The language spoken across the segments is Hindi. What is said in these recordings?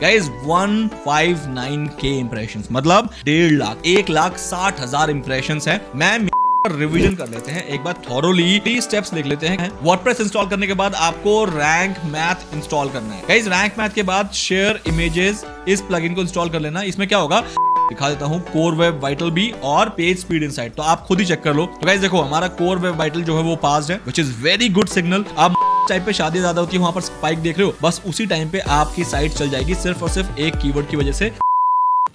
गाइज 159k इंप्रेशंस मतलब डेढ़ लाख एक लाख साठ हजार इंप्रेशंस है मैम रिवीजन कर लेते हैं एक बार थोरोली थ्री स्टेप्स लिख लेते हैं वर्डप्रेस इंस्टॉल करने के बाद आपको रैंक मैथ इंस्टॉल करना है गाइज रैंक मैथ के बाद शेयर इमेजेस इस प्लगइन को इंस्टॉल कर लेना इसमें क्या होगा दिखा देता हूँ कोर वेब वाइटल भी और पेज स्पीड इनसाइड तो आप खुद ही चेक कर लो तो गाइज देखो हमारा कोर वेब वाइटल जो है वो पास है which is very good signal अब टाइप पे शादी ज्यादा होती है वहाँ पर स्पाइक देख रहे हो बस उसी टाइम पे आपकी साइट चल जाएगी सिर्फ और सिर्फ एक कीवर्ड की वजह से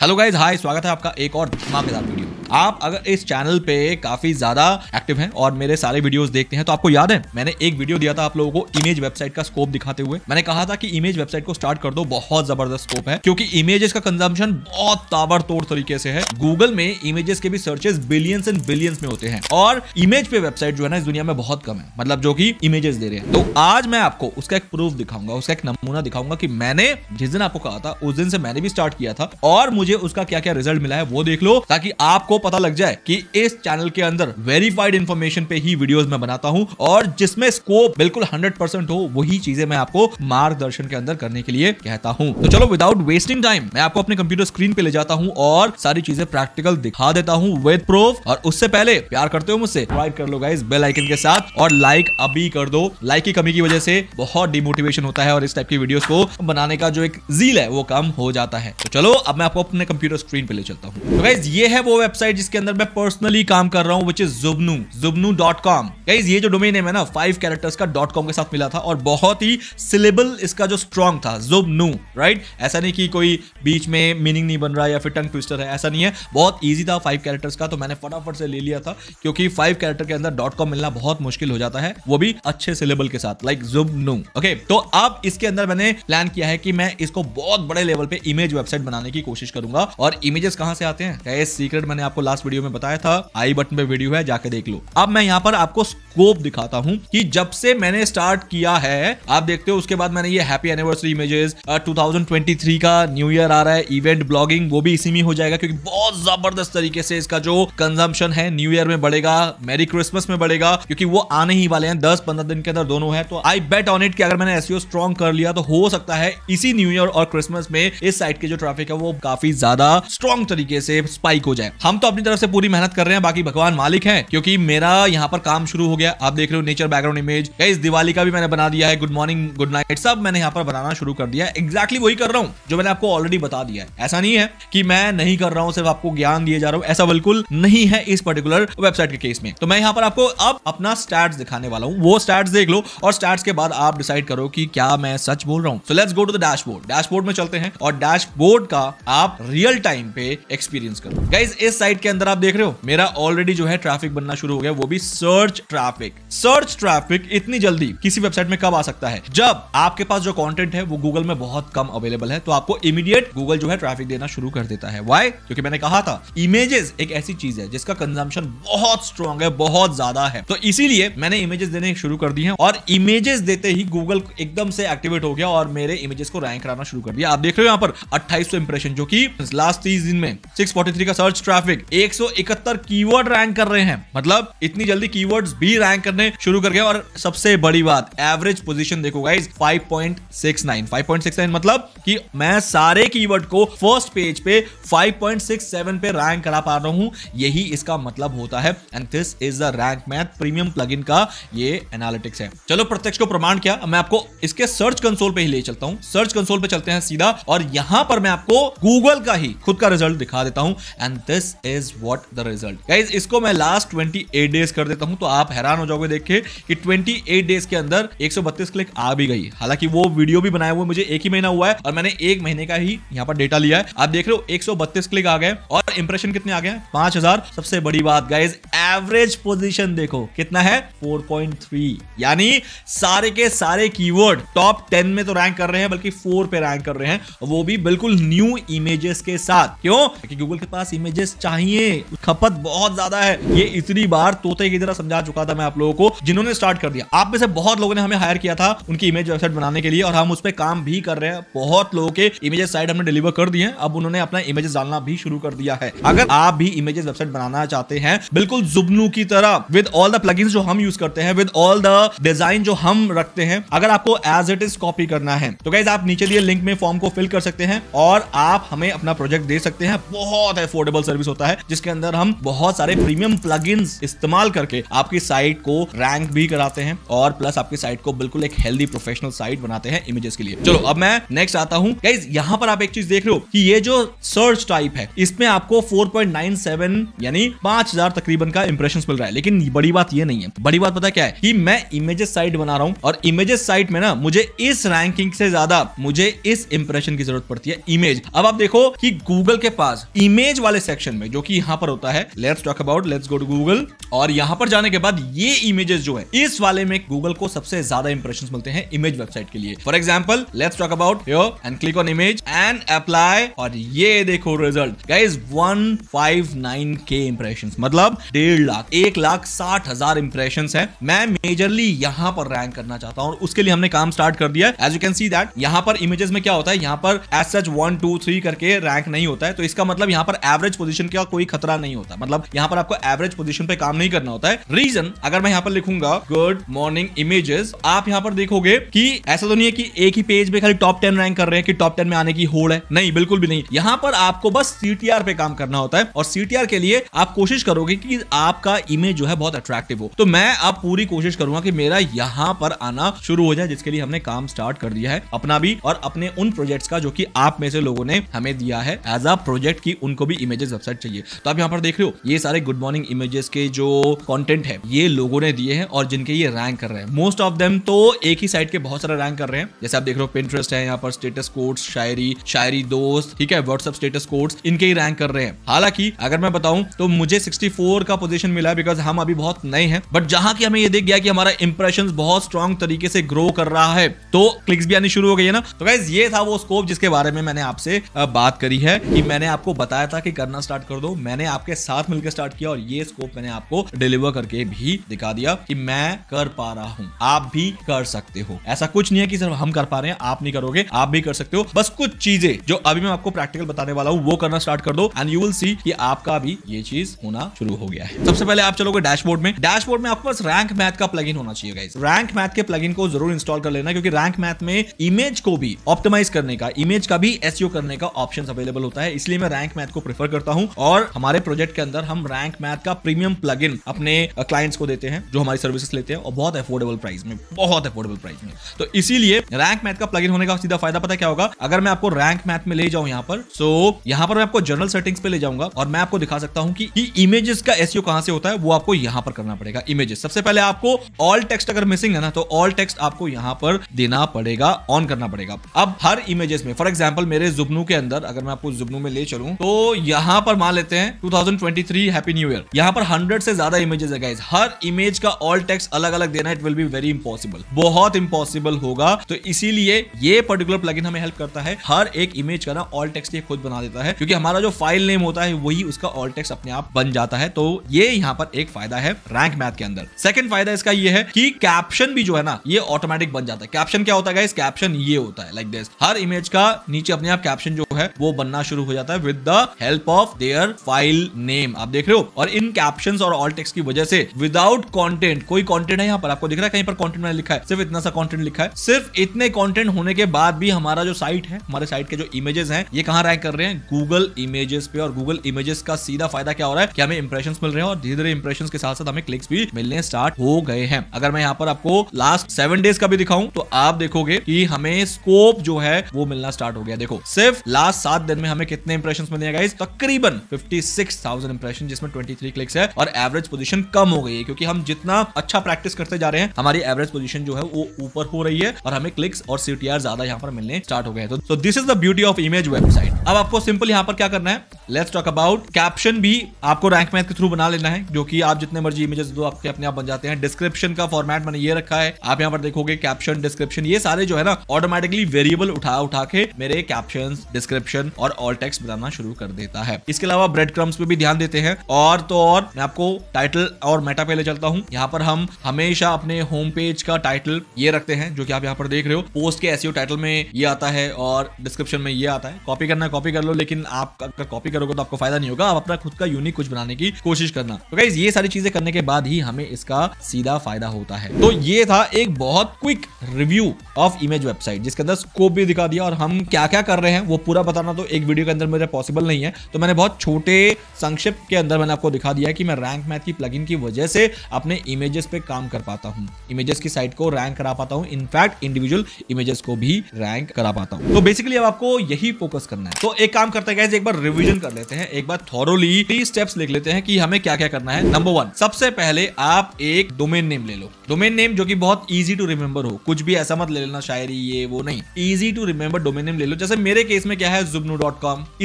हेलो गाइज हाय स्वागत है आपका एक और धमाकेदार वीडियो आप अगर इस चैनल पे काफी ज्यादा एक्टिव हैं और मेरे सारे वीडियोस देखते हैं तो आपको याद है मैंने एक वीडियो दिया था आप लोगों को इमेज वेबसाइट का स्कोप दिखाते हुए मैंने कहा था कि इमेज वेबसाइट को स्टार्ट कर दो बहुत जबरदस्त स्कोप है क्योंकि इमेजेस का कंजम्पशन बहुत ताबड़तोड़ तरीके से है गूगल में इमेजेस के भी सर्चेस बिलियंस एंड बिलियंस में होते हैं और इमेज पे वेबसाइट जो है ना इस दुनिया में बहुत कम है मतलब जो की इमेजेस दे रहे हैं तो आज मैं आपको उसका एक प्रूफ दिखाऊंगा उसका एक नमूना दिखाऊंगा कि मैंने जिस दिन आपको कहा था उस दिन से मैंने भी स्टार्ट किया था और मुझे उसका क्या क्या रिजल्ट मिला है वो देख लो ताकि आपको पता लग जाए कि इस चैनल के अंदर वेरीफाइड इन्फॉर्मेशन पे ही वीडियोस मैं बनाता हूँ और जिसमें स्कोप बिल्कुल 100% परसेंट हो वही चीजें मैं आपको मार्गदर्शन के अंदर करने के लिए कहता हूँ तो चलो विदाउट वेस्टिंग टाइम मैं आपको अपने कंप्यूटर स्क्रीन पे ले जाता हूँ और सारी चीजें प्रैक्टिकल दिखा देता हूँ विद प्रूफ और उससे पहले प्यार करते हो मुझसे प्रोवाइड कर लो गाइज बेल आइकन के साथ और लाइक अभी कर दो लाइक की कमी की वजह से बहुत डिमोटिवेशन होता है और इस टाइप की वीडियो को बनाने का जो एक जील है वो कम हो जाता है तो चलो अब मैं आपको अपने कंप्यूटर स्क्रीन पे ले चलता हूँ तो गाइज ये है वो वेबसाइट वेबसाइट जिसके अंदर मैं पर्सनली काम कर रहा हूँ विच इज जुबनू जुबनू डॉट कॉम गाइज ये जो डोमेन है ना फाइव कैरेक्टर्स का डॉट कॉम के साथ मिला था और बहुत ही सिलेबल इसका जो स्ट्रॉन्ग था जुबनू राइट right? ऐसा नहीं कि कोई बीच में मीनिंग नहीं बन रहा या फिर टंग ट्विस्टर है ऐसा नहीं है बहुत ईजी था फाइव कैरेक्टर्स का तो मैंने फटाफट से ले लिया था क्योंकि फाइव कैरेक्टर के अंदर डॉट कॉम मिलना बहुत मुश्किल हो जाता है वो भी अच्छे सिलेबल के साथ लाइक जुबनू ओके तो अब इसके अंदर मैंने प्लान किया है कि मैं इसको बहुत बड़े लेवल पे इमेज वेबसाइट बनाने की कोशिश करूंगा और इमेजेस कहां से आते हैं सीक्रेट मैंने आपको आपको लास्ट वीडियो में बताया था आई बटन पे वीडियो है जाके देख लो अब मैं यहाँ पर आपको स्कोप दिखाता हूँ कि जब से मैंने स्टार्ट किया है आप देखते हो उसके बाद मैंने ये हैप्पी एनिवर्सरी इमेजेस 2023 का न्यू ईयर आ रहा है इवेंट ब्लॉगिंग वो भी इसी में हो जाएगा क्योंकि बहुत जबरदस्त तरीके से इसका जो कंजम्पशन है न्यू ईयर में बढ़ेगा मेरी क्रिसमस में बढ़ेगा क्योंकि वो आने ही वाले हैं दस पंद्रह दिन के अंदर दोनों है तो आई बेट ऑन इट की अगर मैंने एसियो स्ट्रॉन्ग e कर लिया तो हो सकता है इसी न्यू ईयर और क्रिसमस में इस साइट के जो ट्रैफिक है वो काफी ज्यादा स्ट्रॉन्ग तरीके से स्पाइक हो जाए हम तो अपनी तरफ से पूरी मेहनत कर रहे हैं बाकी भगवान मालिक है क्योंकि मेरा यहाँ पर काम शुरू हो गया आप देख रहे हो नेचर बैकग्राउंड इमेज इस दिवाली का भी मैंने बना दिया है गुड मॉर्निंग गुड नाइट सब मैंने यहाँ पर बनाना शुरू कर दिया एक्जैक्टली वही कर रहा हूँ जो मैंने आपको ऑलरेडी बता दिया है ऐसा नहीं है कि मैं नहीं कर रहा हूँ सिर्फ आपको ज्ञान दिए जा रहा हूँ ऐसा बिल्कुल नहीं है इस पर्टिकुलर वेबसाइट के केस में तो मैं यहाँ पर आपको अब अपना स्टैट्स दिखाने वाला हूँ वो स्टैट्स देख लो और स्टैट्स के बाद आप डिसाइड करो कि क्या मैं सच बोल रहा हूँ so let's go to the dashboard dashboard में चलते हैं और डैशबोर्ड का आप रियल टाइम पे एक्सपीरियंस करो गाइज इस साइड साइट के अंदर आप देख रहे हो मेरा ऑलरेडी जो है ट्रैफिक बनना शुरू हो गया वो भी सर्च ट्रैफिक सर्च ट्रैफिक इतनी जल्दी किसी वेबसाइट में कब आ सकता है जब आपके पास जो कॉन्टेंट है वो गूगल में बहुत कम अवेलेबल है तो आपको इमीडिएट गूगल जो है ट्रैफिक देना शुरू कर देता है वाई क्योंकि मैंने कहा था इमेजेस एक ऐसी चीज है जिसका कंजम्पशन बहुत स्ट्रॉन्ग है बहुत ज्यादा है तो इसीलिए मैंने इमेजेस देने शुरू कर दी है और इमेजेस देते ही गूगल एकदम से एक्टिवेट हो गया और मेरे इमेजेस को रैंक कराना शुरू कर दिया आप देख रहे हो यहाँ पर अट्ठाईस इंप्रेशन जो की लास्ट तीस दिन में सिक्स का search traffic contestant 171 keyword rank कर रहे हैं मतलब इतनी जल्दी कीवर्ड्स भी रैंक करने शुरू कर गए और सबसे बड़ी बात एवरेज पोजीशन देखो गाइज 5.69 5.69 मतलब कि मैं सारे कीवर्ड को फर्स्ट पेज पे 5.67 पे रैंक करा पा रहा हूं यही इसका मतलब होता है and this is the Rank Math premium plugin का ये एनालिटिक्स है चलो प्रत्यक्ष को प्रमाण क्या मैं आपको इसके सर्च कंसोल पे ही ले चलता हूँ सर्च कंसोल पे चलते हैं सीधा और यहां पर मैं आपको गूगल का ही खुद का रिजल्ट दिखा देता हूं and this is what the result guys इसको मैं लास्ट ट्वेंटी एट डेज कर देता हूं तो आप हैरान हो जाओगे देख के कि एट डेज के अंदर एक सौ बत्तीस क्लिक आ भी गई हालांकि वो वीडियो भी बनाया हुआ मुझे एक ही महीना हुआ है और मैंने एक महीने का ही यहाँ पर डेटा लिया है आप देख रहे हो एक सौ बत्तीस क्लिक आ गए और इंप्रेशन कितने आ गए पांच हजार सबसे बड़ी बात गाइज एवरेज पोजिशन देखो कितना है फोर पॉइंट थ्री यानी सारे के सारे कीवर्ड टॉप टेन में तो रैंक कर रहे हैं बल्कि फोर पे रैंक कर रहे हैं वो भी बिल्कुल न्यू इमेजेस के साथ क्यों क्योंकि गूगल के पास इमेजेस चाहिए चाहिए खपत बहुत ज्यादा है ये इतनी बार तोते की तरह समझा चुका था मैं आप लोगों को जिन्होंने स्टार्ट कर दिया आप में से बहुत लोगों ने हमें हायर किया था उनकी इमेज वेबसाइट बनाने के लिए और हम उस पर काम भी कर रहे हैं बहुत लोगों के इमेजेस साइड हमने डिलीवर कर दिए अब उन्होंने अपना इमेजेस डालना भी शुरू कर दिया है अगर आप भी इमेजेस वेबसाइट बनाना चाहते हैं बिल्कुल जुबनू की तरह विद ऑल द प्लगइन्स जो हम यूज करते हैं विद ऑल द डिजाइन जो हम रखते हैं अगर आपको एज इट इज कॉपी करना है तो गाइज आप नीचे दिए लिंक में फॉर्म को फिल कर सकते हैं और आप हमें अपना प्रोजेक्ट दे सकते हैं बहुत अफोर्डेबल सर्विस होता है है जिसके अंदर हम बहुत सारे प्रीमियम प्लग इस्तेमाल करके आपकी साइट को रैंक भी कराते हैं और प्लस आपकी साइट को बिल्कुल एक हेल्दी प्रोफेशनल साइट बनाते हैं इमेजेस के लिए चलो अब मैं नेक्स्ट आता हूँ यहाँ पर आप एक चीज देख रहे हो कि ये जो सर्च टाइप है इसमें आपको 4.97 यानी 5000 तकरीबन का इंप्रेशन मिल रहा है लेकिन बड़ी बात ये नहीं है बड़ी बात पता क्या है कि मैं इमेजेस साइट बना रहा हूँ और इमेजेस साइट में ना मुझे इस रैंकिंग से ज्यादा मुझे इस इंप्रेशन की जरूरत पड़ती है इमेज अब आप देखो कि गूगल के पास इमेज वाले सेक्शन में जो जो कि यहाँ पर होता है let's talk about let's go to Google और यहाँ पर जाने के बाद ये इमेजेस जो है इस वाले में गूगल को सबसे ज्यादा इंप्रेशन मिलते हैं इमेज वेबसाइट के लिए for example let's talk about and click on image and apply और ये देखो result guys one five nine K impression मतलब डेढ़ लाख एक लाख साठ हजार इंप्रेशन है मैं मेजरली यहाँ पर रैंक करना चाहता हूँ उसके लिए हमने काम स्टार्ट कर दिया as you can see that यहाँ पर इमेजेस में क्या होता है यहाँ पर as such one two three करके रैंक नहीं होता है तो इसका मतलब यहाँ पर एवरेज पोजिशन का कोई खतरा नहीं होता मतलब यहाँ पर आपको एवरेज पोजिशन पे काम नहीं करना होता है रीजन अगर मैं यहाँ पर लिखूंगा गुड मॉर्निंग इमेजेस आप यहाँ पर देखोगे की ऐसा तो नहीं है की एक ही पेज पे खाली टॉप टेन रैंक कर रहे हैं कि टॉप टेन में आने की होड़ है नहीं बिल्कुल भी नहीं यहाँ पर आपको बस सी पे काम करना होता है और सी के लिए आप कोशिश करोगे की आपका इमेज जो है बहुत अट्रैक्टिव हो तो मैं अब पूरी कोशिश करूंगा कि मेरा यहाँ पर आना शुरू हो जाए जिसके लिए हमने काम स्टार्ट कर दिया है अपना भी और अपने उन प्रोजेक्ट्स का जो कि आप में से लोगों ने हमें दिया है एज अ प्रोजेक्ट की उनको भी इमेजेस वेबसाइट चाहिए चाहिए तो आप यहाँ पर देख रहे हो ये सारे गुड मॉर्निंग इमेजेस के जो कॉन्टेंट है ये लोगों ने दिए हैं और जिनके ये रैंक कर रहे हैं मोस्ट ऑफ देम तो एक ही साइड के बहुत सारे रैंक कर रहे हैं जैसे आप देख रहे हो पिंट्रेस्ट है यहाँ पर स्टेटस कोड्स शायरी शायरी दोस्त ठीक है व्हाट्सअप स्टेटस कोड्स इनके ही रैंक कर रहे हैं हालांकि अगर मैं बताऊं तो मुझे 64 का पोजीशन मिला बिकॉज हम अभी बहुत नए हैं बट जहां की हमें ये देख गया कि हमारा इंप्रेशन बहुत स्ट्रॉन्ग तरीके से ग्रो कर रहा है तो क्लिक्स भी आनी शुरू हो गई है ना तो गाइज ये था वो स्कोप जिसके बारे में मैंने आपसे बात करी है कि मैंने आपको बताया था कि करना स्टार्ट कर दो मैंने आपके साथ मिलकर स्टार्ट किया और ये स्कोप मैंने आपको डिलीवर करके भी दिखा दिया कि मैं कर पा रहा हूँ आप भी कर सकते हो ऐसा कुछ नहीं है कि सिर्फ हम कर पा रहे हैं आप नहीं करोगे आप भी कर सकते हो बस कुछ चीजें जो अभी मैं आपको प्रैक्टिकल बताने वाला हूँ वो करना स्टार्ट कर दो एंड यू विल सी कि आपका भी ये चीज होना शुरू हो गया है सबसे पहले आप चलोगे डैशबोर्ड में डैशबोर्ड में आपके पास रैंक मैथ का प्लग होना चाहिए गाइस रैंक मैथ के प्लग को जरूर इंस्टॉल कर लेना क्योंकि रैंक मैथ में इमेज को भी ऑप्टिमाइज करने का इमेज का भी एसियो e करने का ऑप्शन अवेलेबल होता है इसलिए मैं रैंक मैथ को प्रेफर करता हूँ और और हमारे प्रोजेक्ट के अंदर हम रैंक मैथ का प्रीमियम प्लग अपने क्लाइंट्स को देते हैं जो हमारी सर्विसेज लेते हैं और बहुत अफोर्डेबल प्राइस में बहुत अफोर्डेबल प्राइस में तो इसीलिए रैंक मैथ का प्लग होने का सीधा फायदा पता क्या होगा अगर मैं आपको रैंक मैथ में ले जाऊं यहाँ पर सो यहाँ पर मैं आपको जनरल सेटिंग्स पे ले जाऊंगा और मैं आपको दिखा सकता हूँ कि इमेजेस का एसियो e कहां से होता है वो आपको यहाँ पर करना पड़ेगा इमेजेस सबसे पहले आपको ऑल टेक्स्ट अगर मिसिंग है ना तो ऑल टेक्स्ट आपको यहाँ पर देना पड़ेगा ऑन करना पड़ेगा अब हर इमेजेस में फॉर एग्जाम्पल मेरे जुबनू के अंदर अगर मैं आपको जुबनू में ले चलू तो यहाँ पर मान लेते हैं 2023 हैप्पी न्यू ईयर यहाँ पर हंड्रेड से ज्यादा इमेजेस है गाइज हर इमेज का ऑल टेक्स अलग अलग देना it will be very impossible बहुत इंपॉसिबल होगा तो इसीलिए ये पर्टिकुलर प्लगइन हमें हेल्प करता है हर एक इमेज का ना ऑल टेक्स ये खुद बना देता है क्योंकि हमारा जो फाइल नेम होता है वही उसका ऑल टेक्स अपने आप बन जाता है तो ये यहाँ पर एक फायदा है रैंक मैथ के अंदर सेकंड फायदा इसका ये है कि कैप्शन भी जो है ना ये ऑटोमेटिक बन जाता है कैप्शन क्या होता है इस कैप्शन ये होता है लाइक like दिस हर इमेज का नीचे अपने आप कैप्शन जो है वो बनना शुरू हो जाता है with the help of their file name आप देख रहे हो और इन कैप्शन और ऑल टेक्स की वजह से विदाउट कॉन्टेंट कोई कॉन्टेंट है यहाँ पर आपको दिख रहा है कहीं पर कॉन्टेंट मैंने लिखा है सिर्फ इतना सा कॉन्टेंट लिखा है सिर्फ इतने कॉन्टेंट होने के बाद भी हमारा जो साइट है हमारे साइट के जो इमेजेस है ये कहाँ रैंक कर रहे हैं गूगल इमेजेस पे और गूगल इमेजेस का सीधा फायदा क्या हो रहा है कि हमें इंप्रेशन मिल रहे हैं और धीरे धीरे इंप्रेशन के साथ साथ हमें क्लिक्स भी मिलने स्टार्ट हो गए हैं अगर मैं यहाँ पर आपको लास्ट सेवन डेज का भी दिखाऊं तो आप देखोगे कि हमें स्कोप जो है वो मिलना स्टार्ट हो गया देखो सिर्फ लास्ट सात दिन में हमें कितने इंप्रेशन मिले गाइज तकरीबन 56,000 इंप्रेशन जिसमें 23 क्लिक्स है और एवरेज पोजीशन कम हो गई है क्योंकि हम जितना अच्छा प्रैक्टिस करते जा रहे हैं हमारी एवरेज पोजीशन जो है वो ऊपर हो रही है और हमें क्लिक्स और सीटीआर ज्यादा यहाँ पर मिलने स्टार्ट हो गए तो this is the beauty of image website अब आपको सिंपल यहाँ पर क्या करना है लेट्स टॉक अबाउट कैप्शन भी आपको रैंक मैथ के थ्रू बना लेना है जो कि आप जितने मर्जी इमेजेस दो आपके अपने आप बन जाते हैं डिस्क्रिप्शन का फॉर्मेट मैंने ये रखा है आप यहाँ पर देखोगे कैप्शन डिस्क्रिप्शन ये सारे जो है ना ऑटोमेटिकली वेरिएबल उठा उठा के मेरे कैप्शन डिस्क्रिप्शन और ऑल टेक्स्ट बनाना शुरू कर देता है इसके अलावा ब्रेड क्रम्स पे भी ध्यान देते हैं और तो और मैं आपको टाइटल और मेटा पे ले चलता हूँ यहाँ पर हम हमेशा अपने होम पेज का टाइटल ये रखते हैं जो कि आप यहाँ पर देख रहे हो पोस्ट के एसईओ टाइटल e में ये आता है और डिस्क्रिप्शन में ये आता है कॉपी करना कॉपी कर लो लेकिन आप अगर कॉपी करोगे तो आपको फायदा नहीं होगा आप अपना खुद का यूनिक कुछ बनाने की कोशिश करना तो गाइज ये सारी चीजें करने के बाद ही हमें इसका सीधा फायदा होता है तो ये था एक बहुत quick review of image website जिसके अंदर स्कोप भी दिखा दिया और हम क्या क्या कर रहे हैं वो पूरा बताना तो एक वीडियो के अंदर मेरे पॉसिबल नहीं है तो मैंने बहुत छोटा छोटे संक्षिप्त के अंदर मैंने आपको दिखा दिया है कि मैं रैंक मैथ की प्लगइन की वजह से अपने इमेजेस पे काम कर पाता हूँ इमेजेस की साइट को रैंक करा पाता हूँ इनफैक्ट इंडिविजुअल इमेजेस को भी रैंक करा पाता हूँ तो बेसिकली अब आपको यही फोकस करना है तो एक काम करते हैं एक बार रिविजन कर लेते हैं एक बार थोरोली थ्री स्टेप्स लिख लेते हैं कि हमें क्या क्या करना है नंबर वन सबसे पहले आप एक डोमेन नेम ले लो डोमेन नेम जो की बहुत ईजी टू रिमेम्बर हो कुछ भी ऐसा मत ले लेना शायरी ये वो नहीं easy to remember domain name ले लो जैसे मेरे केस में क्या है जुबनू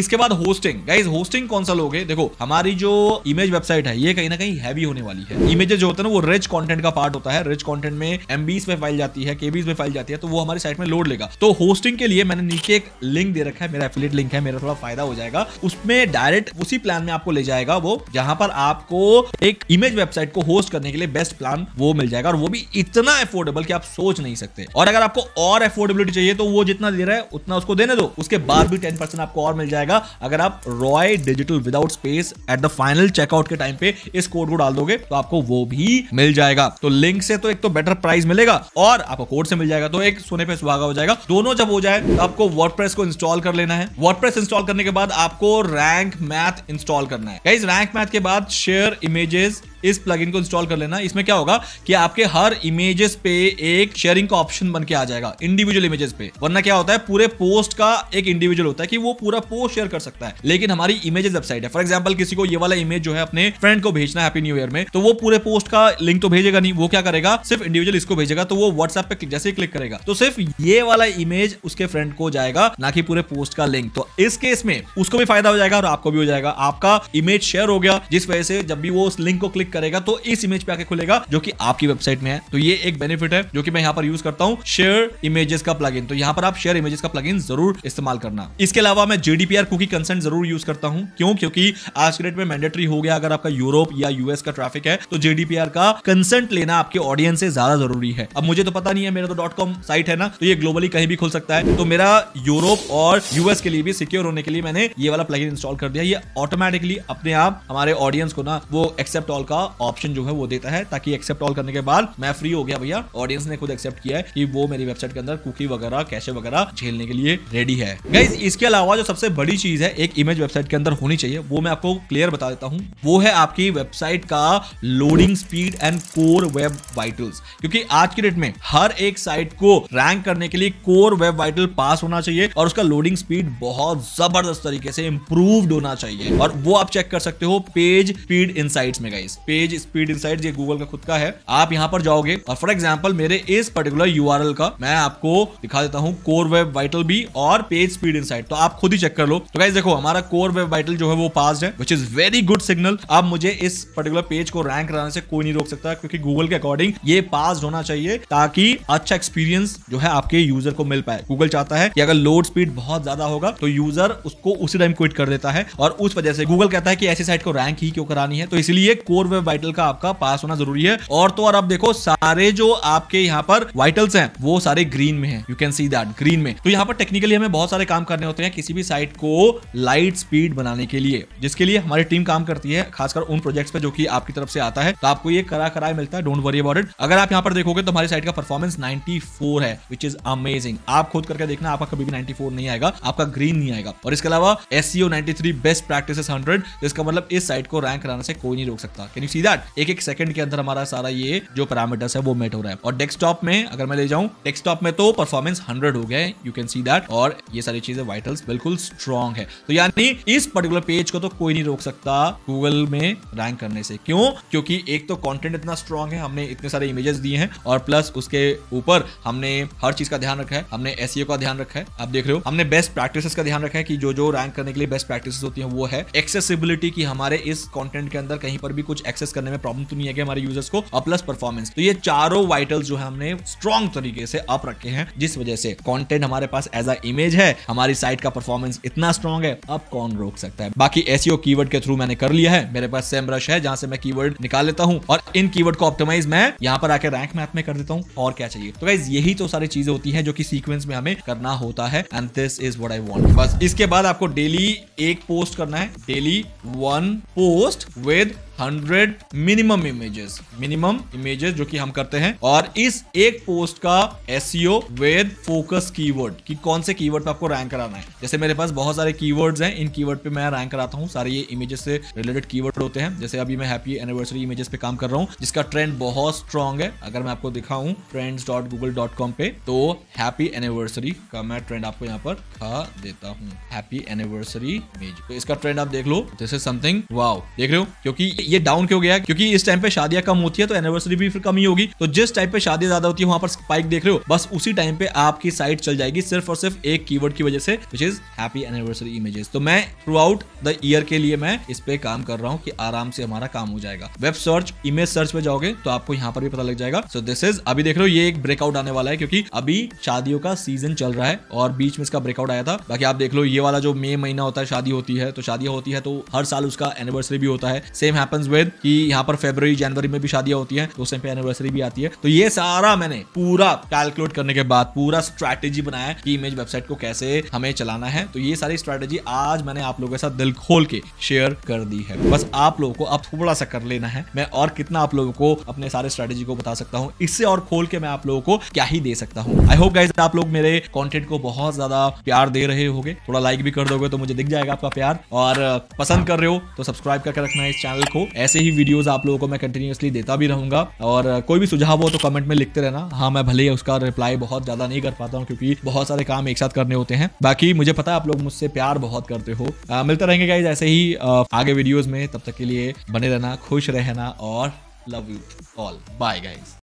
इसके बाद होस्टिंग गाइज होस्टिंग कौन सा लोगे देखो हमारी जो इमेज वेबसाइट है ये कहीं ना कहीं हैवी होने वाली है इमेजेस जो होता है ना वो रिच कॉन्टेंट का पार्ट होता है रिच कॉन्टेंट में एमबीस में फाइल जाती है केबीस में फाइल जाती है तो वो हमारी साइट में लोड लेगा तो होस्टिंग के लिए मैंने नीचे एक लिंक दे रखा है मेरा एफिलेट लिंक है मेरा थोड़ा फायदा हो जाएगा उसमें डायरेक्ट उसी प्लान में आपको ले जाएगा वो जहां पर आपको एक इमेज वेबसाइट को होस्ट करने के लिए बेस्ट प्लान वो मिल जाएगा और वो भी इतना एफोर्डेबल कि आप सोच नहीं सकते और अगर आपको और एफोर्डेबिलिटी चाहिए तो वो जितना दे रहा है उतना उसको देने दो उसके बाद भी टेन आपको और मिल जाएगा अगर आप Roy digital digital without space at the final checkout के टाइम पे इस कोड को डाल दोगे तो आपको वो भी मिल जाएगा तो लिंक से तो एक तो बेटर प्राइस मिलेगा और आपको कोड से मिल जाएगा तो एक सोने पे सुहागा हो जाएगा दोनों जब हो जाए तो आपको वर्डप्रेस को इंस्टॉल कर लेना है वर्डप्रेस इंस्टॉल करने के बाद आपको रैंक मैथ इंस्टॉल करना है रैंक मैथ के बाद शेयर इमेजेस इस प्लगइन को इंस्टॉल कर लेना इसमें क्या होगा कि आपके हर इमेजेस पे एक शेयरिंग का ऑप्शन बन के आ जाएगा इंडिविजुअल इमेजेस पे वरना क्या होता है पूरे पोस्ट का एक इंडिविजुअल होता है कि वो पूरा पोस्ट शेयर कर सकता है लेकिन हमारी इमेजेस वेबसाइट है फॉर एग्जाम्पल किसी को ये वाला इमेज जो है अपने फ्रेंड को भेजना है हैप्पी न्यू ईयर में तो वो पूरे पोस्ट का लिंक तो भेजेगा नहीं वो क्या करेगा सिर्फ इंडिविजुअल इसको भेजेगा तो वो व्हाट्सएप पे जैसे ही क्लिक करेगा तो सिर्फ ये वाला इमेज उसके फ्रेंड को जाएगा ना कि पूरे पोस्ट का लिंक तो इस केस में उसको भी फायदा हो जाएगा और आपको भी हो जाएगा आपका इमेज शेयर हो गया जिस वजह से जब भी वो उस लिंक को क्लिक करेगा तो इस इमेज पे आके खुलेगा जो कि आपकी वेबसाइट में है तो ये एक बेनिफिट है जो कि मैं यहाँ पर यूज करता हूँ शेयर इमेजेस का प्लग तो यहाँ पर आप शेयर इमेजेस का प्लग जरूर इस्तेमाल करना इसके अलावा मैं जीडीपीआर कुकी कंसेंट जरूर यूज करता हूँ क्यों क्योंकि आज के डेट में मैंडेटरी हो गया अगर आपका यूरोप या यूएस का ट्रैफिक है तो जीडीपीआर का कंसेंट लेना आपके ऑडियंस से ज्यादा जरूरी है अब मुझे तो पता नहीं है मेरा तो डॉट कॉम साइट है ना तो ये ग्लोबली कहीं भी खुल सकता है तो मेरा यूरोप और यूएस के लिए भी सिक्योर होने के लिए मैंने ये वाला प्लगइन इंस्टॉल कर दिया ये ऑटोमेटिकली अपने आप हमारे ऑडियंस को ना वो एक्सेप्ट ऑल का ऑप्शन जो है वो देता है ताकि एक्सेप्ट ऑल करने के बाद मैं फ्री हो गया भैया ऑडियंस ने खुद एक्सेप्ट किया है कि वो मेरी वेबसाइट के अंदर कुकी वगैरह कैसे वगैरह झेलने के लिए रेडी है गाइज इसके अलावा जो सबसे बड़ी चीज है एक इमेज वेबसाइट के अंदर होनी चाहिए वो मैं आपको क्लियर बता देता हूँ वो है आपकी वेबसाइट का loading speed and core web vitals क्योंकि आज की डेट में हर एक साइट को रैंक करने के लिए कोर वेब वाइटल पास होना चाहिए और उसका लोडिंग स्पीड बहुत जबरदस्त तरीके से इंप्रूव्ड होना चाहिए और वो आप चेक कर सकते हो पेज स्पीड इनसाइट्स में गाइस पेज स्पीड इन ये गूगल का खुद का है आप यहाँ पर जाओगे और फॉर एग्जाम्पल मेरे इस पर्टिकुलर यू का मैं आपको दिखा देता हूँ कोर वेब वाइटल भी और पेज स्पीड इन तो आप खुद ही चेक कर लो तो गाइज देखो हमारा कोर वेब वाइटल जो है वो पास है which is very good signal अब मुझे इस पर्टिकुलर पेज को रैंक कराने से कोई नहीं रोक सकता क्योंकि गूगल के अकॉर्डिंग ये पास होना चाहिए ताकि अच्छा एक्सपीरियंस जो है आपके यूजर को मिल पाए गूगल चाहता है कि अगर लोड स्पीड बहुत ज्यादा होगा तो यूजर उसको उसी टाइम क्विट कर देता है और उस वजह से गूगल कहता है कि ऐसी साइट को रैंक ही क्यों करानी है तो इसलिए कोर वेब में वाइटल का आपका पास होना जरूरी है और तो और आप देखो सारे जो आपके यहाँ पर वाइटल्स हैं वो सारे ग्रीन में हैं you can see that green में तो यहाँ पर टेक्निकली हमें बहुत सारे काम करने होते हैं किसी भी साइट को लाइट स्पीड बनाने के लिए जिसके लिए हमारी टीम काम करती है खासकर उन प्रोजेक्ट्स पे जो कि आपकी तरफ से आता है तो आपको ये करा कराया मिलता है डोंट वरी अबाउट इट अगर आप यहाँ पर देखोगे तो हमारी साइट का परफॉर्मेंस नाइनटी है विच इज अमेजिंग आप खुद करके देखना आपका कभी भी नाइनटी नहीं आएगा आपका ग्रीन नहीं आएगा और इसके अलावा S C best practice hundred जिसका मतलब इस साइट को रैंक कराने से कोई नहीं रोक सकता कैन यू सी दैट एक एक सेकंड के अंदर हमारा सारा ये जो पैरामीटर्स है वो मेट हो रहा है और डेस्कटॉप में अगर मैं ले जाऊं डेस्कटॉप में तो परफॉर्मेंस हंड्रेड हो गए यू कैन सी दैट और ये सारी चीजें वाइटल्स बिल्कुल स्ट्रॉन्ग है तो यानी इस पर्टिकुलर पेज को तो कोई नहीं रोक सकता गूगल में रैंक करने से क्यों क्योंकि एक तो कॉन्टेंट इतना स्ट्रॉन्ग है हमने इतने सारे इमेजेस दिए हैं और प्लस उसके ऊपर हमने हर चीज का ध्यान रखा है हमने एस e का ध्यान रखा है आप देख रहे हो हमने बेस्ट प्रैक्टिस का ध्यान रखा है कि जो जो रैंक करने के लिए बेस्ट प्रैक्टिस होती है वो है एक्सेसिबिलिटी की हमारे इस कॉन्टेंट के अंदर कहीं पर भी कुछ एक्सेस करने में प्रॉब्लम तो नहीं है कि हमारे यूजर्स को प्लस परफॉर्मेंस तो ये चारों वाइटल्स जो है हमने स्ट्रॉन्ग तरीके से अप रखे हैं जिस वजह से कॉन्टेंट हमारे पास एज अ इमेज है हमारी साइट का परफॉर्मेंस इतना स्ट्रॉन्ग है अब कौन रोक सकता है बाकी एसीओ कीवर्ड e के थ्रू मैंने कर लिया है मेरे पास सेम ब्रश है जहां से मैं कीवर्ड निकाल लेता हूँ और इन कीवर्ड को ऑप्टिमाइज मैं यहाँ पर आकर रैंक मैथ में कर देता हूँ और क्या चाहिए तो गाइज यही तो सारी चीजें होती है जो की सीक्वेंस में हमें करना होता है and this is what I want बस इसके बाद आपको डेली एक पोस्ट करना है daily one post with hundred minimum images minimum images जो कि हम करते हैं और इस एक पोस्ट का एस विद फोकस कीवर्ड कि कौन से कीवर्ड पे आपको रैंक कराना है जैसे मेरे पास बहुत सारे कीवर्ड्स हैं इन कीवर्ड पे मैं रैंक कराता हूँ सारे ये इमेजेस से रिलेटेड कीवर्ड होते हैं जैसे अभी मैं हैप्पी एनिवर्सरी इमेजेस पे काम कर रहा हूँ जिसका ट्रेंड बहुत स्ट्रॉन्ग है अगर मैं आपको दिखाऊं trends dot Google dot com पे तो हैप्पी एनिवर्सरी का मैं ट्रेंड आपको यहाँ पर खा देता हूँ हैप्पी एनिवर्सरी इमेज इसका ट्रेंड आप देख लो दिस इज समथिंग वाओ देख रहे हो क्योंकि ये डाउन क्यों गया क्योंकि इस टाइम पे शादियां कम होती है तो एनिवर्सरी भी फिर कम ही होगी तो जिस टाइप पे शादी ज्यादा होती है वहां पर स्पाइक देख रहे हो बस उसी टाइम पे आपकी साइट चल जाएगी सिर्फ और सिर्फ एक कीवर्ड की वजह से which is happy anniversary images तो मैं थ्रू आउट द ईयर के लिए मैं इस पे काम कर रहा हूँ की आराम से हमारा काम हो जाएगा वेब सर्च इमेज सर्च पे जाओगे तो आपको यहाँ पर भी पता लग जाएगा सो दिस इज अभी देख रहे हो ये एक ब्रेकआउट आने वाला है क्योंकि अभी शादियों का सीजन चल रहा है और बीच में इसका ब्रेकआउट आया था बाकी आप देख लो ये वाला जो मई महीना होता है शादी होती है तो शादी होती है तो हर साल उसका एनिवर्सरी भी होता है सेम हैपन हैपेंस विद कि यहाँ पर फेबर जनवरी में भी शादियां होती है तो उस टाइम पे एनिवर्सरी भी आती है तो ये सारा मैंने पूरा कैलकुलेट करने के बाद पूरा स्ट्रैटेजी बनाया कि इमेज वेबसाइट को कैसे हमें चलाना है तो ये सारी स्ट्रैटेजी आज मैंने आप लोगों के साथ दिल खोल के शेयर कर दी है बस आप लोगों को अब थोड़ा सा कर लेना है मैं और कितना आप लोगों को अपने सारे स्ट्रैटेजी को बता सकता हूँ इससे और खोल के मैं आप लोगों को क्या ही दे सकता हूँ आई होप गाइज आप लोग मेरे कॉन्टेंट को बहुत ज्यादा प्यार दे रहे हो थोड़ा लाइक भी कर दोगे तो मुझे दिख जाएगा आपका प्यार और पसंद कर रहे हो तो सब्सक्राइब करके रखना है इस चैनल को ऐसे ही वीडियोज आप लोगों को मैं कंटिन्यूसली देता भी रहूंगा और कोई भी सुझाव हो तो कमेंट में लिखते रहना हाँ मैं भले ही उसका रिप्लाई बहुत ज्यादा नहीं कर पाता हूँ क्योंकि बहुत सारे काम एक साथ करने होते हैं बाकी मुझे पता है आप लोग मुझसे प्यार बहुत करते हो मिलते रहेंगे गाइज ऐसे ही आगे वीडियोज में तब तक के लिए बने रहना खुश रहना और love you all bye guys